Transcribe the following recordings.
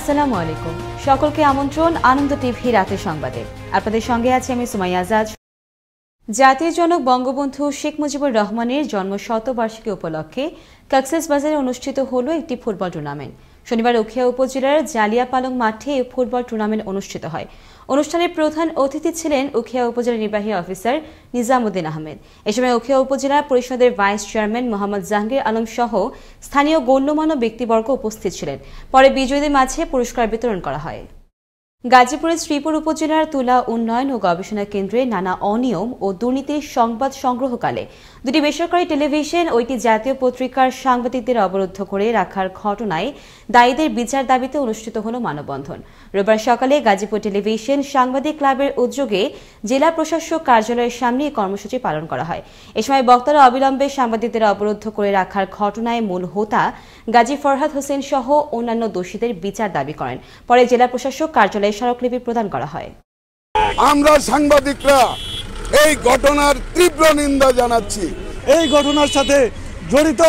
আসসালামু আলাইকুম সকলকে আমন্ত্রণ আনন্দ টিভি রাতে সংবাদে আপনাদের সঙ্গে আছি আমি সুমাই আজাদ জাতীয় জনক বঙ্গবন্ধু শেখ মুজিবুর রহমানের জন্ম শতবার্ষিকী উপলক্ষে কাকসেস বাজারে অনুষ্ঠিত হলো একটি ফুটবল টুর্নামেন্ট শনিবার রক্ষিয়া উপজেলার জালিয়াপালং মাঠে ফুটবল টুর্নামেন্ট অনুষ্ঠিত হয় অনুষ্ঠানে প্রধান অতিথি ছিলেন উখিয়া উপজেলা নির্বাহী অফিসার নিজামুদ্দিন আহমেদ এ সময় উখিয়া উপজেলা পরিষদের ভাইস চেয়ারম্যান মোহাম্মদ জাহাঙ্গীর আলম সহ স্থানীয় গণ্যমান্য ব্যক্তিবর্গ উপস্থিত ছিলেন পরে বিজয়ীদের মাঝে পুরস্কার বিতরণ করা হয় গাজীপুরের শ্রীপুর উপজেলার তুলা উন্নয়ন ও গবেষণা কেন্দ্রে নানা অনিয়ম ও দুর্নীতির সংবাদ সংগ্রহকালে দুটি বেসরকারি টেলিভিশন ওইটি জাতীয় পত্রিকার সাংবাদিকদের অবরুদ্ধ করে রাখার ঘটনায় দায়ীদের বিচার দাবিতে অনুষ্ঠিত হল মানববন্ধন রোববার সকালে গাজীপুর টেলিভিশন সাংবাদিক ক্লাবের উদ্যোগে জেলা প্রশাসক কার্যালয়ের সামনে এই কর্মসূচি পালন করা হয় এ সময় বক্তারা অবিলম্বে সাংবাদিকদের অবরুদ্ধ করে রাখার ঘটনায় মূল হোতা গাজী ফরহাদ হোসেন সহ অন্যান্য দোষীদের বিচার দাবি করেন পরে জেলা প্রশাসক কার্যালয়ে স্মারকলিপি প্রদান করা হয় আমরা সাংবাদিকরা এই ঘটনার তীব্র নিন্দা জানাচ্ছি এই ঘটনার সাথে জড়িত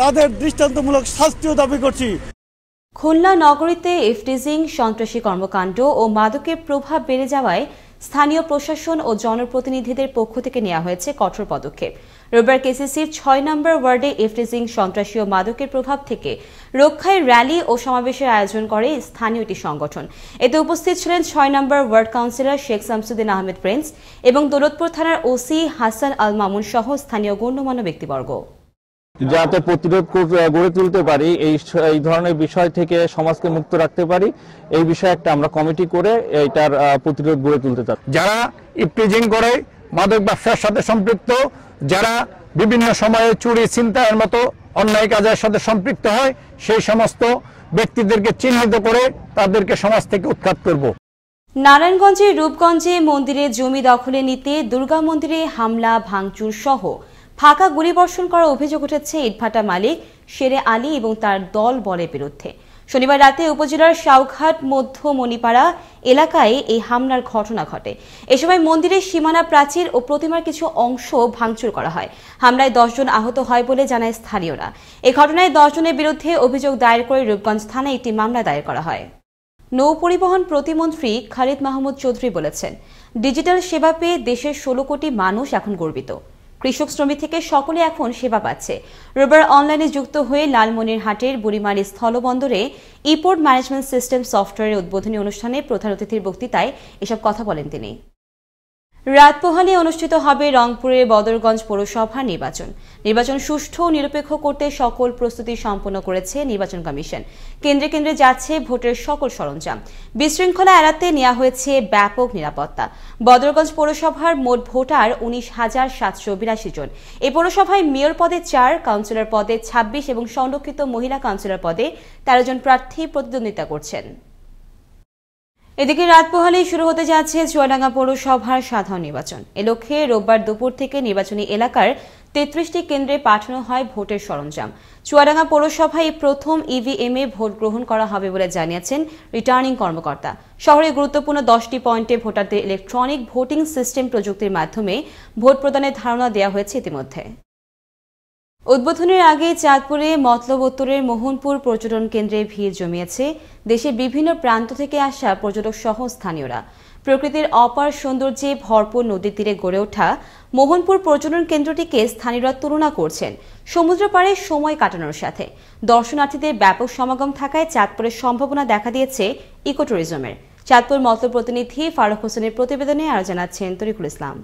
তাদের দৃষ্টান্তমূলক শাস্তিও দাবি করছি খুলনা নগরীতে ইফটিজিং সন্ত্রাসী কর্মকাণ্ড ও মাদকের প্রভাব বেড়ে যাওয়ায় স্থানীয় প্রশাসন ও জনপ্রতিনিধিদের পক্ষ থেকে নেওয়া হয়েছে কঠোর পদক্ষেপ রোববার কেসিসির ছয় নম্বর ওয়ার্ডে এফটিজিং সন্ত্রাসী ও মাদকের প্রভাব থেকে রক্ষায় র্যালি ও সমাবেশের আয়োজন করে স্থানীয় একটি সংগঠন এতে উপস্থিত ছিলেন ছয় number ward councillor Sheikh Shamsuddin Ahmed Prince এবং দৌলতপুর থানার ওসি হাসান আল মামুন সহ স্থানীয় গণ্যমান্য ব্যক্তিবর্গ যাতে প্রতিরোধ গড়ে তুলতে পারি এই ধরনের বিষয় থেকে সমাজকে মুক্ত রাখতে পারি এই বিষয়ে একটা আমরা কমিটি করে এটার প্রতিরোধ গড়ে তুলতে চাই যারা ইপ্রিজিং করে মাদক ব্যবসার সাথে সম্পৃক্ত যারা বিভিন্ন সময়ে চুরি চিন্তায়ের মতো অন্যায় কাজের সাথে সম্পৃক্ত হয় সেই সমস্ত ব্যক্তিদেরকে চিহ্নিত করে তাদেরকে সমাজ থেকে উৎখাত করব নারায়ণগঞ্জে রূপগঞ্জে মন্দিরে জমি দখলে নিতে দুর্গা মন্দিরে হামলা ভাঙচুর সহ ফাঁকা গুলিবর্ষণ করার অভিযোগ উঠেছে ইটভাটা মালিক শেরে আলী এবং তার দল বলের বিরুদ্ধে শনিবার রাতে উপজেলার শাওঘাট মধ্য মণিপাড়া এলাকায় এই হামলার ঘটনা ঘটে এ সময় মন্দিরের সীমানা প্রাচীর ও প্রতিমার কিছু অংশ ভাঙচুর করা হয় হামলায় দশজন আহত হয় বলে জানায় স্থানীয়রা এ ঘটনায় দশজনের বিরুদ্ধে অভিযোগ দায়ের করে রূপগঞ্জ থানায় একটি মামলা দায়ের করা হয় নৌ পরিবহন প্রতিমন্ত্রী খালিদ মাহমুদ চৌধুরী বলেছেন ডিজিটাল সেবা পেয়ে দেশের ষোলো কোটি মানুষ এখন গর্বিত কৃষক শ্রমিক থেকে সকলে এখন সেবা পাচ্ছে রোবার অনলাইনে যুক্ত হয়ে লালমনিরহাটের বুড়িমারি স্থলবন্দরে ইপোর্ট ম্যানেজমেন্ট সিস্টেম সফটওয়্যারের উদ্বোধনী অনুষ্ঠানে প্রধান অতিথির বক্তৃতায় এসব কথা বলেন তিনি রাত পোহালে অনুষ্ঠিত হবে রংপুরের বদরগঞ্জ পৌরসভা নির্বাচন নির্বাচন সুষ্ঠু ও নিরপেক্ষ করতে সকল প্রস্তুতি সম্পন্ন করেছে নির্বাচন কমিশন কেন্দ্রে কেন্দ্রে যাচ্ছে ভোটের সকল সরঞ্জাম বিশৃঙ্খলা এড়াতে নেওয়া হয়েছে ব্যাপক নিরাপত্তা বদরগঞ্জ পৌরসভার মোট ভোটার উনিশ হাজার সাতশো বিরাশি জন এ পৌরসভায় মেয়র পদে চার কাউন্সিলর পদে ২৬ এবং সংরক্ষিত মহিলা কাউন্সিলর পদে তেরো জন প্রার্থী প্রতিদ্বন্দ্বিতা করছেন এদিকে রাত পোহালেই শুরু হতে যাচ্ছে চুয়াডাঙ্গা পৌরসভার সাধারণ নির্বাচন এ লক্ষ্যে রোববার দুপুর থেকে নির্বাচনী এলাকার তেত্রিশটি কেন্দ্রে পাঠানো হয় ভোটের সরঞ্জাম চুয়াডাঙ্গা পৌরসভায় প্রথম ইভিএম e এ ভোট গ্রহণ করা হবে বলে জানিয়েছেন রিটার্নিং কর্মকর্তা শহরের গুরুত্বপূর্ণ দশটি পয়েন্টে ভোটারদের ইলেকট্রনিক ভোটিং সিস্টেম প্রযুক্তির মাধ্যমে ভোট প্রদানের ধারণা দেওয়া হয়েছে ইতিমধ্যে উদ্বোধনের আগে চাঁদপুরে মতলব উত্তরের মোহনপুর পর্যটন কেন্দ্রে ভিড় জমিয়েছে দেশের বিভিন্ন প্রান্ত থেকে আসা পর্যটক সহ স্থানীয়রা প্রকৃতির অপার সৌন্দর্যে ভরপুর নদীর তীরে গড়ে ওঠা মোহনপুর পর্যটন কেন্দ্রটিকে স্থানীয়রা তুলনা করছেন সমুদ্র পাড়ে সময় কাটানোর সাথে দর্শনার্থীদের ব্যাপক সমাগম থাকায় চাঁদপুরের সম্ভাবনা দেখা দিয়েছে ইকোট্যুরিজমের চাঁদপুর মতলব প্রতিনিধি ফারুক হোসেনের প্রতিবেদনে আরো জানাচ্ছেন তরিকুল ইসলাম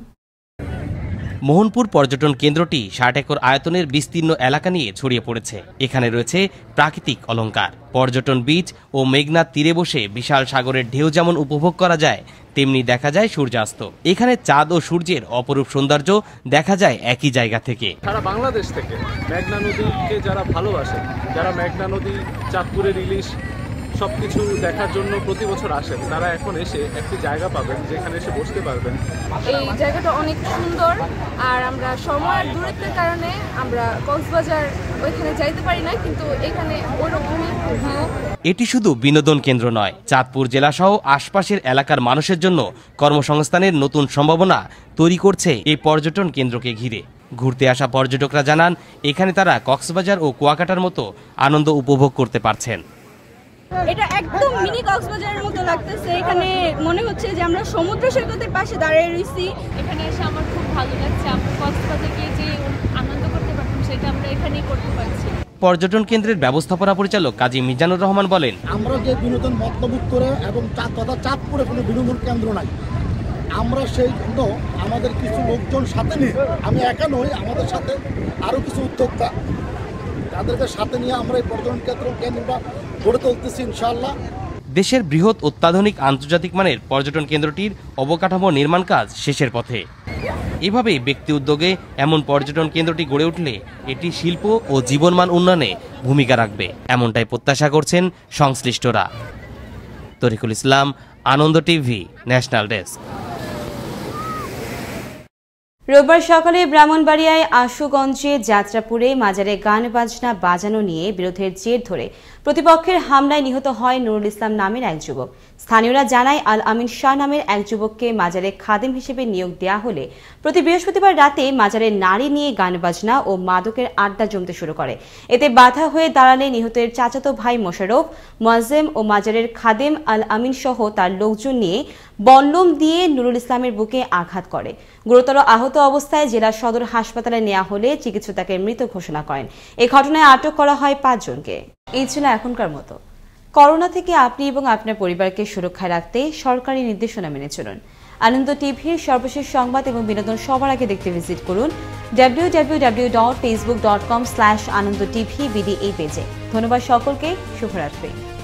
মোহনপুর পর্যটন কেন্দ্রটি ষাট একর আয়তনের বিস্তীর্ণ এলাকা নিয়ে ছড়িয়ে পড়েছে এখানে রয়েছে প্রাকৃতিক অলঙ্কার পর্যটন বীচ ও মেঘনা তীরে বসে বিশাল সাগরের ঢেউ যেমন উপভোগ করা যায় তেমনি দেখা যায় সূর্যাস্ত এখানে চাঁদ ও সূর্যের অপরূপ সৌন্দর্য দেখা যায় একই জায়গা থেকে সারা বাংলাদেশ থেকে মেঘনা নদীকে যারা ভালোবাসে যারা মেঘনা নদী চাঁদপুরের ইলিশ সব কিছু দেখার জন্য প্রতি বছর আসেন তারা এখন এসে একটি জায়গা পাবেন যেখানে এসে বসতে পারবেন এই জায়গাটা অনেক সুন্দর আর আমরা সময়ের দূরত্বের কারণে আমরা কক্সবাজার ওইখানে যাইতে পারি না কিন্তু এখানে ওরকমই হ্যাঁ। এটি শুধু বিনোদন কেন্দ্র নয় চাঁদপুর জেলাসহ আশপাশের এলাকার মানুষের জন্য কর্মসংস্থানের নতুন সম্ভাবনা তৈরি করছে এই পর্যটন কেন্দ্রকে ঘিরে ঘুরতে আসা পর্যটকরা জানান এখানে তারা কক্সবাজার ও কুয়াকাটার মতো আনন্দ উপভোগ করতে পারছেন এটা একদম মিনি কক্সবাজারের মতো লাগতেছে এখানে মনে হচ্ছে যে আমরা সমুদ্র সৈকতের পাশে দাঁড়িয়ে রয়েছি এখানে এসে আমার খুব ভালো লাগছে আমরা যে আনন্দ করতে পারতাম সেটা আমরা এখানেই করতে পারছি পর্যটন কেন্দ্রের ব্যবস্থাপনা পরিচালক কাজী মিজানুর রহমান বলেন আমরা যে বিনোদন মতলবুক করে এবং তথা করে কোনো বিনোদন কেন্দ্র নাই আমরা সেই জন্য আমাদের কিছু লোকজন সাথে নিয়ে আমি একা নই আমাদের সাথে আরও কিছু উদ্যোক্তা তাদেরকে সাথে নিয়ে আমরা এই পর্যটন কেন্দ্র কেন্দ্র গড়ে তুলতেছি ইনশাল্লাহ দেশের বৃহৎ অত্যাধুনিক আন্তর্জাতিক মানের পর্যটন কেন্দ্রটির অবকাঠামো নির্মাণ কাজ শেষের পথে এভাবে ব্যক্তি উদ্যোগে এমন পর্যটন কেন্দ্রটি গড়ে উঠলে এটি শিল্প ও জীবনমান উন্নয়নে ভূমিকা রাখবে এমনটাই প্রত্যাশা করছেন সংশ্লিষ্টরা Tarikul Islam Ananda TV national desk রোববার সকালে ব্রাহ্মণবাড়িয়ায় আশুগঞ্জে যাত্রাপুরে মাজারে গান বাজনা বাজানো নিয়ে বিরোধের জের ধরে প্রতিপক্ষের হামলায় নিহত হয় নুরুল ইসলাম নামের এক যুবক স্থানীয়রা জানায় আল আমিন শাহ নামের এক যুবককে মাজারে খাদেম হিসেবে নিয়োগ দেওয়া হলে প্রতি বৃহস্পতিবার রাতে মাজারে নারী নিয়ে গান বাজনা ও মাদকের আড্ডা জমতে শুরু করে এতে বাধা হয়ে দাঁড়ালে নিহতের চাচাতো ভাই মোশারফ মোয়াজ্জেম ও মাজারের খাদেম আল আমিন সহ তার লোকজন নিয়ে বল্লম দিয়ে নুরুল ইসলামের বুকে আঘাত করে গুরুতর আহত অবস্থায় জেলা সদর হাসপাতালে নেওয়া হলে চিকিৎসক তাকে মৃত ঘোষণা করেন এ ঘটনায় আটক করা হয় পাঁচজনকে এই ছিল এখনকার মতো করোনা থেকে আপনি এবং আপনার পরিবারকে সুরক্ষায় রাখতে সরকারি নির্দেশনা মেনে চলুন আনন্দ টিভির সর্বশেষ সংবাদ এবং বিনোদন সবার আগে দেখতে ভিজিট করুন W W W dot Facebook dot com slash Ananda TV BD এই পেজে ধন্যবাদ সকলকে শুভরাত্রি